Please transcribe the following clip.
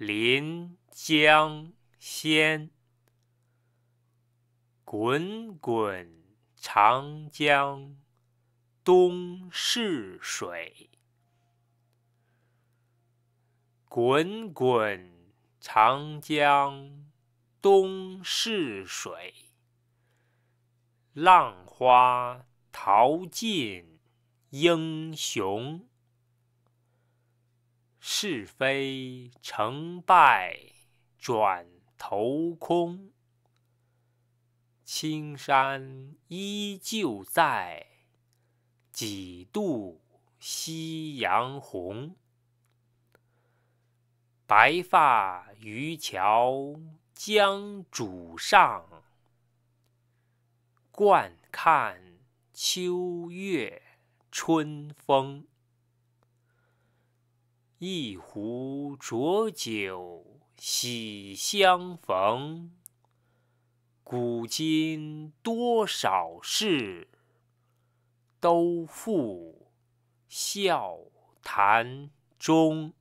《临江仙》滚滚长江东逝水，滚滚长江东逝水，浪花淘尽英雄。是非成败转头空，青山依旧在，几度夕阳红。白发渔樵江渚上，惯看秋月春风。一壶浊酒喜相逢，古今多少事，都付笑谈中。